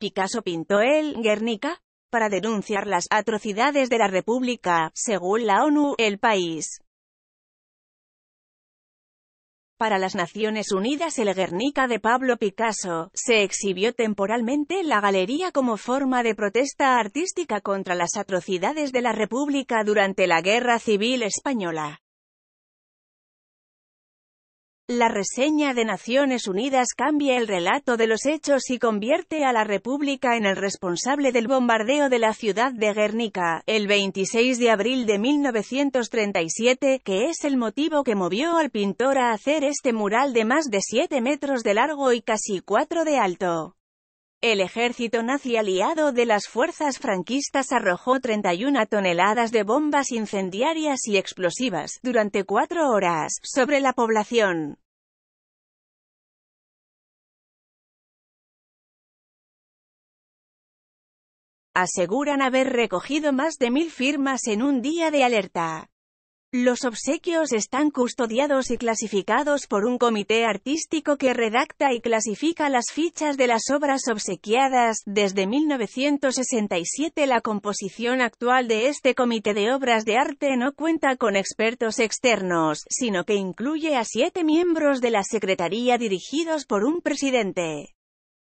Picasso pintó el Guernica para denunciar las atrocidades de la República, según la ONU, el país. Para las Naciones Unidas el Guernica de Pablo Picasso, se exhibió temporalmente en la galería como forma de protesta artística contra las atrocidades de la República durante la Guerra Civil Española. La reseña de Naciones Unidas cambia el relato de los hechos y convierte a la República en el responsable del bombardeo de la ciudad de Guernica, el 26 de abril de 1937, que es el motivo que movió al pintor a hacer este mural de más de 7 metros de largo y casi 4 de alto. El ejército nazi aliado de las fuerzas franquistas arrojó 31 toneladas de bombas incendiarias y explosivas, durante cuatro horas, sobre la población. Aseguran haber recogido más de mil firmas en un día de alerta. Los obsequios están custodiados y clasificados por un comité artístico que redacta y clasifica las fichas de las obras obsequiadas. Desde 1967 la composición actual de este comité de obras de arte no cuenta con expertos externos, sino que incluye a siete miembros de la Secretaría dirigidos por un presidente.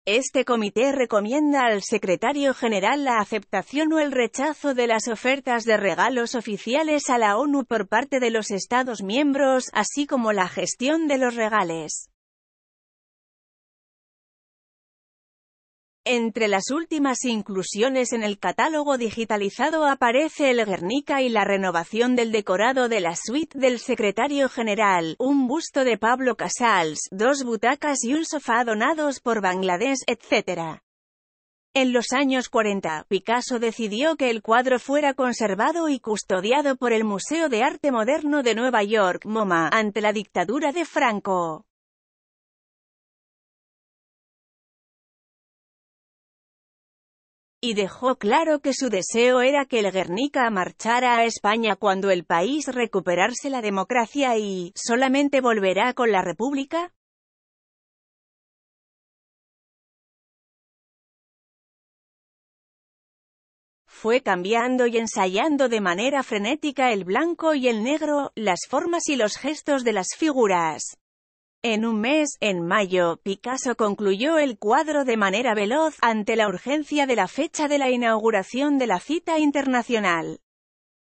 Este comité recomienda al secretario general la aceptación o el rechazo de las ofertas de regalos oficiales a la ONU por parte de los Estados miembros, así como la gestión de los regales. Entre las últimas inclusiones en el catálogo digitalizado aparece el Guernica y la renovación del decorado de la suite del secretario general, un busto de Pablo Casals, dos butacas y un sofá donados por Bangladesh, etc. En los años 40, Picasso decidió que el cuadro fuera conservado y custodiado por el Museo de Arte Moderno de Nueva York, MoMA, ante la dictadura de Franco. y dejó claro que su deseo era que el Guernica marchara a España cuando el país recuperarse la democracia y ¿solamente volverá con la República? Fue cambiando y ensayando de manera frenética el blanco y el negro, las formas y los gestos de las figuras. En un mes, en mayo, Picasso concluyó el cuadro de manera veloz, ante la urgencia de la fecha de la inauguración de la cita internacional.